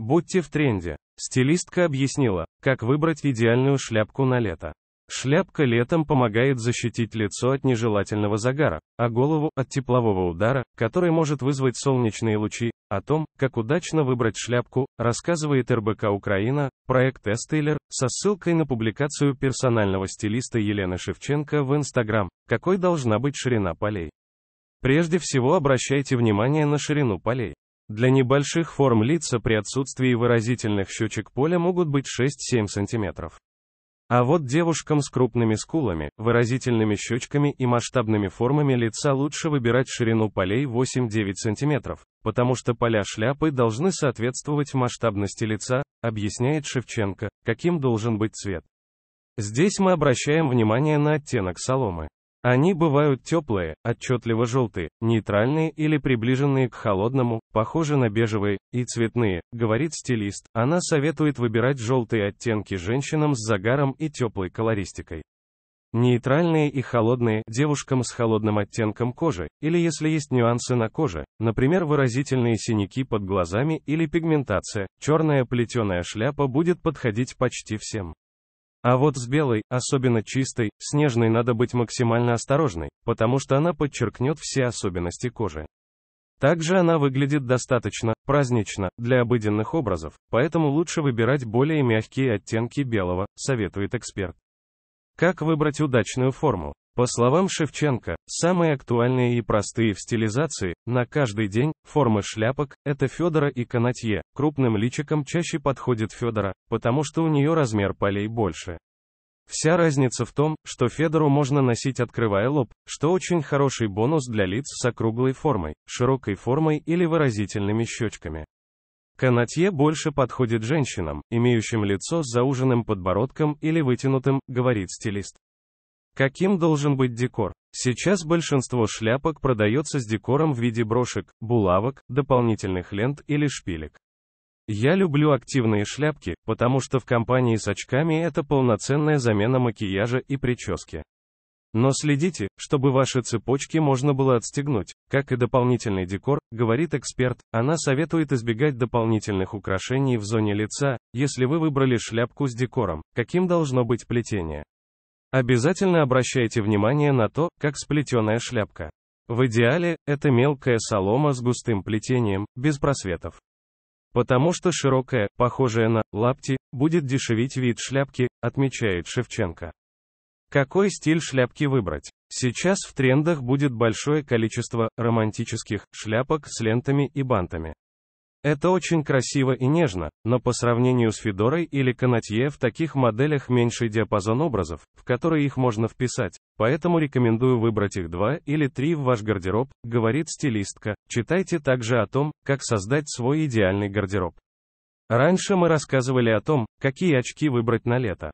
Будьте в тренде. Стилистка объяснила, как выбрать идеальную шляпку на лето. Шляпка летом помогает защитить лицо от нежелательного загара, а голову от теплового удара, который может вызвать солнечные лучи. О том, как удачно выбрать шляпку, рассказывает РБК Украина, проект Эстейлер, со ссылкой на публикацию персонального стилиста Елены Шевченко в Инстаграм, какой должна быть ширина полей. Прежде всего обращайте внимание на ширину полей. Для небольших форм лица при отсутствии выразительных щечек поля могут быть 6-7 см. А вот девушкам с крупными скулами, выразительными щечками и масштабными формами лица лучше выбирать ширину полей 8-9 см, потому что поля шляпы должны соответствовать масштабности лица, объясняет Шевченко, каким должен быть цвет. Здесь мы обращаем внимание на оттенок соломы. Они бывают теплые, отчетливо желтые, нейтральные или приближенные к холодному, похожи на бежевые, и цветные, говорит стилист. Она советует выбирать желтые оттенки женщинам с загаром и теплой колористикой. Нейтральные и холодные девушкам с холодным оттенком кожи, или если есть нюансы на коже, например выразительные синяки под глазами или пигментация, черная плетеная шляпа будет подходить почти всем. А вот с белой, особенно чистой, снежной надо быть максимально осторожной, потому что она подчеркнет все особенности кожи. Также она выглядит достаточно празднично для обыденных образов, поэтому лучше выбирать более мягкие оттенки белого, советует эксперт. Как выбрать удачную форму? По словам Шевченко, самые актуальные и простые в стилизации, на каждый день, формы шляпок, это Федора и Канатье, крупным личикам чаще подходит Федора, потому что у нее размер полей больше. Вся разница в том, что Федору можно носить открывая лоб, что очень хороший бонус для лиц с округлой формой, широкой формой или выразительными щечками. Канатье больше подходит женщинам, имеющим лицо с зауженным подбородком или вытянутым, говорит стилист. Каким должен быть декор? Сейчас большинство шляпок продается с декором в виде брошек, булавок, дополнительных лент или шпилек. Я люблю активные шляпки, потому что в компании с очками это полноценная замена макияжа и прически. Но следите, чтобы ваши цепочки можно было отстегнуть. Как и дополнительный декор, говорит эксперт, она советует избегать дополнительных украшений в зоне лица, если вы выбрали шляпку с декором. Каким должно быть плетение? Обязательно обращайте внимание на то, как сплетенная шляпка. В идеале, это мелкая солома с густым плетением, без просветов. Потому что широкая, похожая на лапти, будет дешевить вид шляпки, отмечает Шевченко. Какой стиль шляпки выбрать? Сейчас в трендах будет большое количество романтических шляпок с лентами и бантами. Это очень красиво и нежно, но по сравнению с Федорой или Канатье в таких моделях меньший диапазон образов, в которые их можно вписать, поэтому рекомендую выбрать их два или три в ваш гардероб, говорит стилистка. Читайте также о том, как создать свой идеальный гардероб. Раньше мы рассказывали о том, какие очки выбрать на лето.